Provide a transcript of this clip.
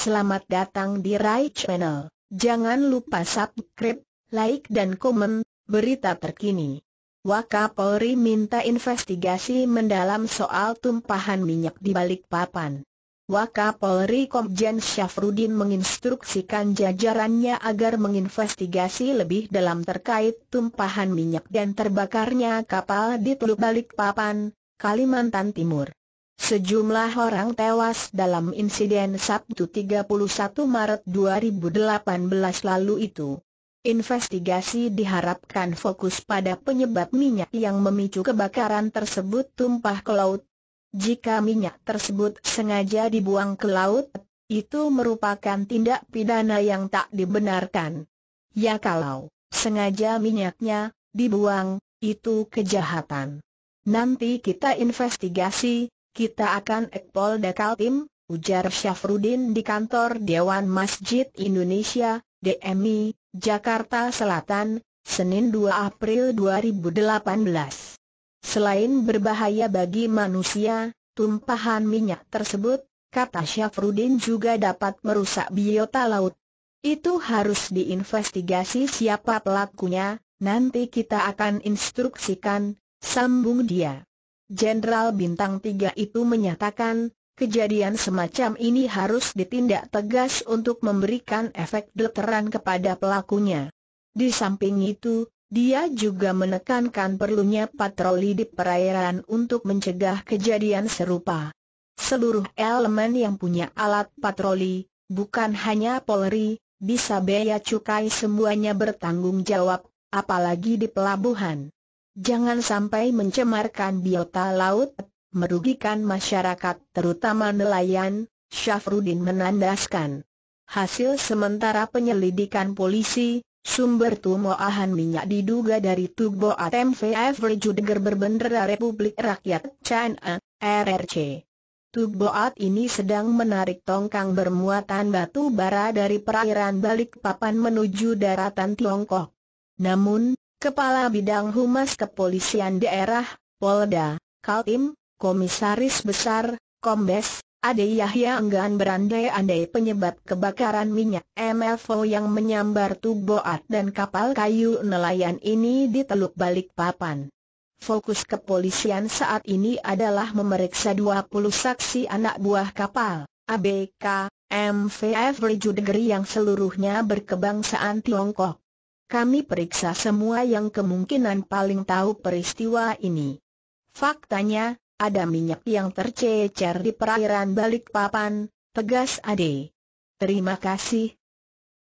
Selamat datang di Rai Channel. Jangan lupa subscribe, like dan komen, berita terkini. Wakapolri minta investigasi mendalam soal tumpahan minyak di balik papan. Wakapolri Komjen Syafruddin menginstruksikan jajarannya agar menginvestigasi lebih dalam terkait tumpahan minyak dan terbakarnya kapal di Teluk Balikpapan, Kalimantan Timur. Sejumlah orang tewas dalam insiden Sabtu 31 Maret 2018 lalu itu. Investigasi diharapkan fokus pada penyebab minyak yang memicu kebakaran tersebut tumpah ke laut. Jika minyak tersebut sengaja dibuang ke laut, itu merupakan tindak pidana yang tak dibenarkan. Ya kalau sengaja minyaknya dibuang, itu kejahatan. Nanti kita investigasi, kita akan ekpol dekal tim, ujar Syafruddin di kantor Dewan Masjid Indonesia, DMI, Jakarta Selatan, Senin 2 April 2018. Selain berbahaya bagi manusia, tumpahan minyak tersebut, kata Syafruddin juga dapat merusak biota laut. Itu harus diinvestigasi siapa pelakunya, nanti kita akan instruksikan, sambung dia. Jenderal Bintang 3 itu menyatakan, kejadian semacam ini harus ditindak tegas untuk memberikan efek deteran kepada pelakunya. Di samping itu, dia juga menekankan perlunya patroli di perairan untuk mencegah kejadian serupa. Seluruh elemen yang punya alat patroli, bukan hanya Polri, bisa bea cukai semuanya bertanggung jawab, apalagi di pelabuhan. Jangan sampai mencemarkan biota laut, merugikan masyarakat terutama nelayan, Syafrudin menandaskan. Hasil sementara penyelidikan polisi, sumber tumoahan minyak diduga dari Tubo VF Rejudger berbendera Republik Rakyat China, RRC. Tugboat ini sedang menarik tongkang bermuatan batu bara dari perairan Balikpapan menuju daratan Tiongkok. Namun, Kepala Bidang Humas Kepolisian Daerah, Polda, Kaltim, Komisaris Besar, Kombes, Ade Yahya enggan berandai-andai penyebab kebakaran minyak MFO yang menyambar tuboat dan kapal kayu nelayan ini di Teluk Balikpapan. Fokus kepolisian saat ini adalah memeriksa 20 saksi anak buah kapal, ABK, MV Every Judegeri yang seluruhnya berkebangsaan Tiongkok. Kami periksa semua yang kemungkinan paling tahu peristiwa ini. Faktanya, ada minyak yang tercecer di perairan balik papan, tegas Ade. Terima kasih,